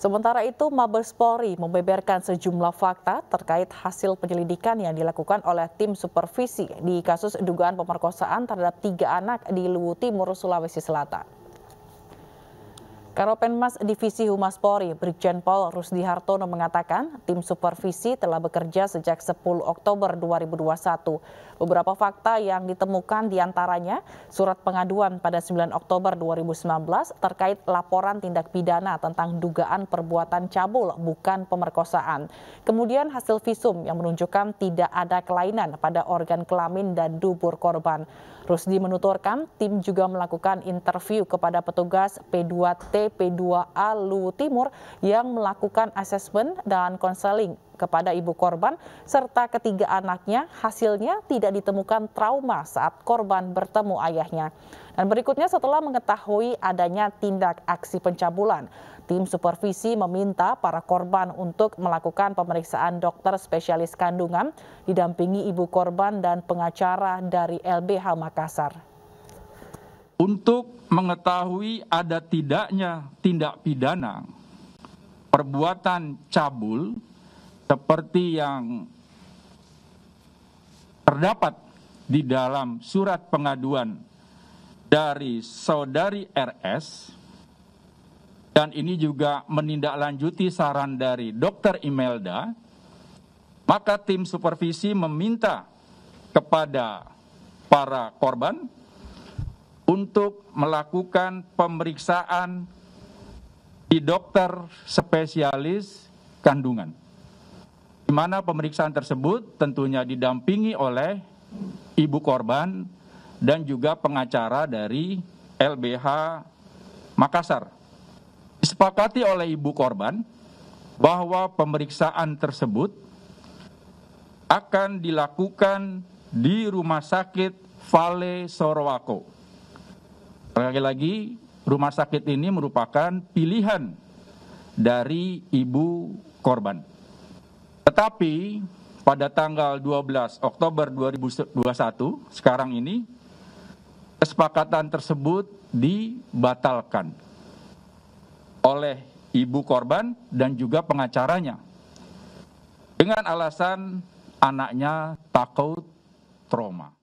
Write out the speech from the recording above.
Sementara itu, Mabes Polri membeberkan sejumlah fakta terkait hasil penyelidikan yang dilakukan oleh tim supervisi di kasus dugaan pemerkosaan terhadap tiga anak di Luwu Timur, Sulawesi Selatan. Karopenmas Divisi Humas Polri, Brigjen Pol Rusdi Hartono mengatakan tim supervisi telah bekerja sejak 10 Oktober 2021. Beberapa fakta yang ditemukan diantaranya surat pengaduan pada 9 Oktober 2019 terkait laporan tindak pidana tentang dugaan perbuatan cabul bukan pemerkosaan. Kemudian hasil visum yang menunjukkan tidak ada kelainan pada organ kelamin dan dubur korban. Rusdi menuturkan tim juga melakukan interview kepada petugas P2T p 2 a Luwu Timur yang melakukan asesmen dan konseling kepada ibu korban serta ketiga anaknya hasilnya tidak ditemukan trauma saat korban bertemu ayahnya. Dan berikutnya setelah mengetahui adanya tindak aksi pencabulan, tim supervisi meminta para korban untuk melakukan pemeriksaan dokter spesialis kandungan didampingi ibu korban dan pengacara dari LBH Makassar untuk mengetahui ada tidaknya tindak pidana perbuatan cabul seperti yang terdapat di dalam surat pengaduan dari saudari RS dan ini juga menindaklanjuti saran dari dokter Imelda maka tim supervisi meminta kepada para korban untuk melakukan pemeriksaan di dokter spesialis kandungan. Di mana pemeriksaan tersebut tentunya didampingi oleh ibu korban dan juga pengacara dari LBH Makassar. Disepakati oleh ibu korban bahwa pemeriksaan tersebut akan dilakukan di Rumah Sakit Vale Sorowako. Sekali lagi, rumah sakit ini merupakan pilihan dari ibu korban. Tetapi pada tanggal 12 Oktober 2021 sekarang ini kesepakatan tersebut dibatalkan oleh ibu korban dan juga pengacaranya dengan alasan anaknya takut trauma.